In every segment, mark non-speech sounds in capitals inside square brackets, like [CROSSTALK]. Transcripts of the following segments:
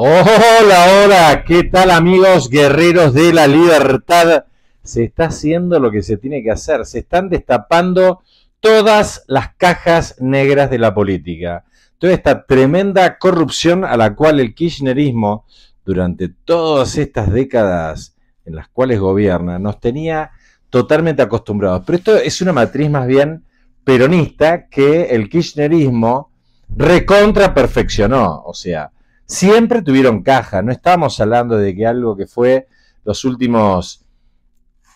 Hola, hola, ¿qué tal amigos guerreros de la libertad? Se está haciendo lo que se tiene que hacer, se están destapando todas las cajas negras de la política. Toda esta tremenda corrupción a la cual el kirchnerismo durante todas estas décadas en las cuales gobierna nos tenía totalmente acostumbrados. Pero esto es una matriz más bien peronista que el kirchnerismo recontra perfeccionó. O sea, siempre tuvieron caja. No estamos hablando de que algo que fue los últimos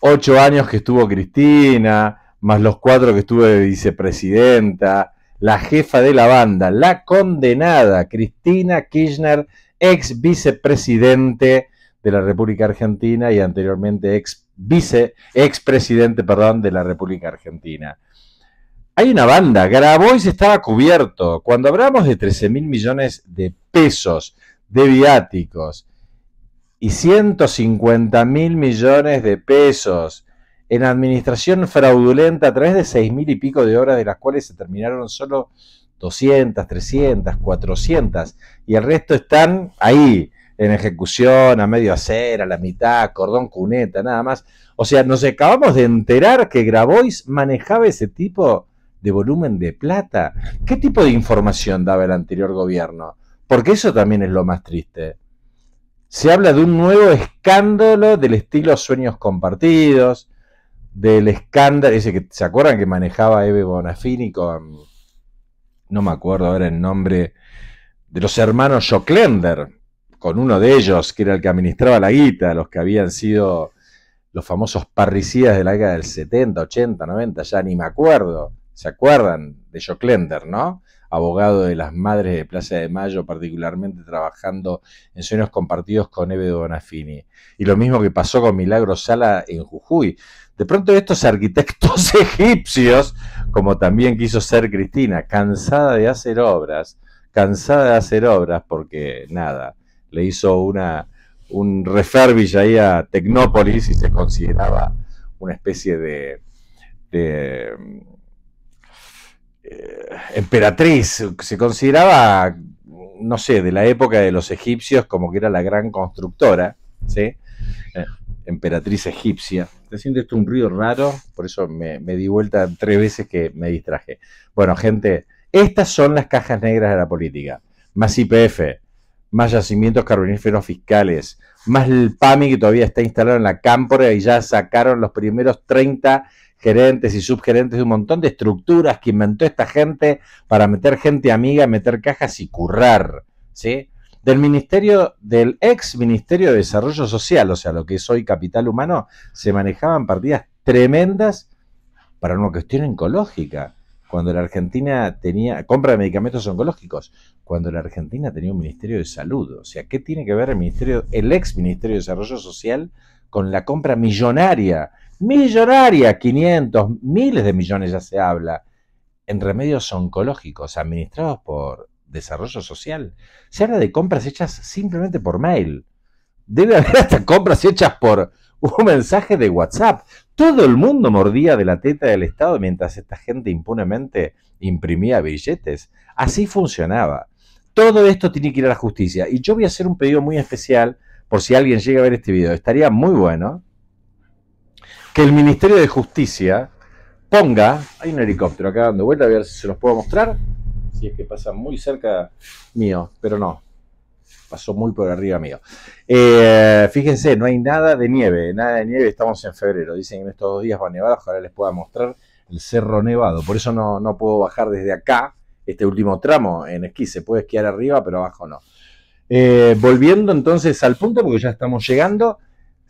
ocho años que estuvo Cristina, más los cuatro que estuve de vicepresidenta, la jefa de la banda, la condenada Cristina Kirchner, ex vicepresidente de la República Argentina y anteriormente ex vice, presidente, perdón, de la República Argentina hay una banda, Grabois estaba cubierto. Cuando hablamos de 13 mil millones de pesos de viáticos y 150 mil millones de pesos en administración fraudulenta a través de 6 mil y pico de horas, de las cuales se terminaron solo 200, 300, 400, y el resto están ahí, en ejecución, a medio hacer, a la mitad, cordón cuneta, nada más. O sea, nos acabamos de enterar que Grabois manejaba ese tipo de volumen de plata. ¿Qué tipo de información daba el anterior gobierno? Porque eso también es lo más triste. Se habla de un nuevo escándalo del estilo sueños compartidos, del escándalo, ese que se acuerdan que manejaba Eve Bonafini con, no me acuerdo ahora el nombre, de los hermanos Joclender, con uno de ellos que era el que administraba la guita, los que habían sido los famosos parricidas de la década del 70, 80, 90, ya ni me acuerdo. ¿Se acuerdan de Joclender, no? Abogado de las madres de Plaza de Mayo, particularmente trabajando en sueños compartidos con Evedo Bonafini. Y lo mismo que pasó con Milagro Sala en Jujuy. De pronto estos arquitectos [LAUGHS] egipcios, como también quiso ser Cristina, cansada de hacer obras, cansada de hacer obras porque nada, le hizo una, un refurbish ahí a Tecnópolis y se consideraba una especie de emperatriz, se consideraba, no sé, de la época de los egipcios como que era la gran constructora, ¿sí? Eh, emperatriz egipcia. Te sientes un ruido raro, por eso me, di vuelta tres veces que me distraje. Bueno, gente, estas son las cajas negras de la política. Más IPF, más yacimientos carboníferos fiscales, más el PAMI que todavía está instalado en la cámpora y ya sacaron los primeros 30 gerentes y subgerentes de un montón de estructuras que inventó esta gente para meter gente amiga, meter cajas y currar, ¿sí? Del Ministerio, del ex Ministerio de Desarrollo Social, o sea, lo que es hoy Capital Humano, se manejaban partidas tremendas para una cuestión oncológica. Cuando la Argentina tenía compra de medicamentos oncológicos, cuando la Argentina tenía un Ministerio de Salud, o sea, ¿qué tiene que ver el Ministerio, el ex Ministerio de Desarrollo Social con la compra millonaria millonaria, 500, miles de millones ya se habla, en remedios oncológicos administrados por desarrollo social. Se habla de compras hechas simplemente por mail. Debe haber hasta compras hechas por un mensaje de WhatsApp. Todo el mundo mordía de la teta del Estado mientras esta gente impunemente imprimía billetes. Así funcionaba. Todo esto tiene que ir a la justicia. Y yo voy a hacer un pedido muy especial por si alguien llega a ver este video. Estaría muy bueno que el Ministerio de Justicia ponga, hay un helicóptero acá dando vuelta, a ver si se los puedo mostrar, si es que pasa muy cerca mío, pero no, pasó muy por arriba mío. Eh, fíjense, no hay nada de nieve, nada de nieve, estamos en febrero, dicen que en estos dos días va a nevar, ojalá les pueda mostrar el cerro nevado, por eso no, puedo bajar desde acá, este último tramo en esquí, se puede esquiar arriba, pero abajo no. Eh, volviendo entonces al punto, porque ya estamos llegando,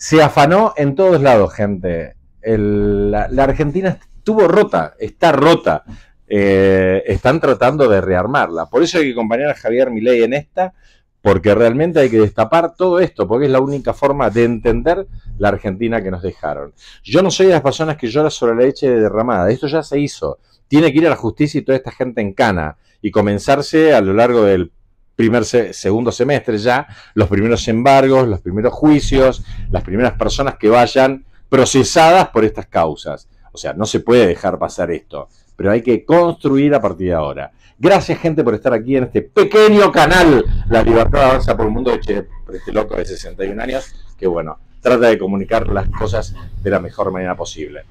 se afanó en todos lados, gente. la, Argentina estuvo rota, está rota. Eh, están tratando de rearmarla. Por eso hay que acompañar a Javier Milei en esta, porque realmente hay que destapar todo esto, porque es la única forma de entender la Argentina que nos dejaron. Yo no soy de las personas que llora sobre la leche derramada, esto ya se hizo. Tiene que ir a la justicia y toda esta gente en cana y comenzarse a lo largo del primer segundo semestre ya, los primeros embargos, los primeros juicios, las primeras personas que vayan procesadas por estas causas. O sea, no se puede dejar pasar esto, pero hay que construir a partir de ahora. Gracias gente por estar aquí en este pequeño canal. La libertad avanza por el mundo de este loco de 61 años, que bueno, trata de comunicar las cosas de la mejor manera posible.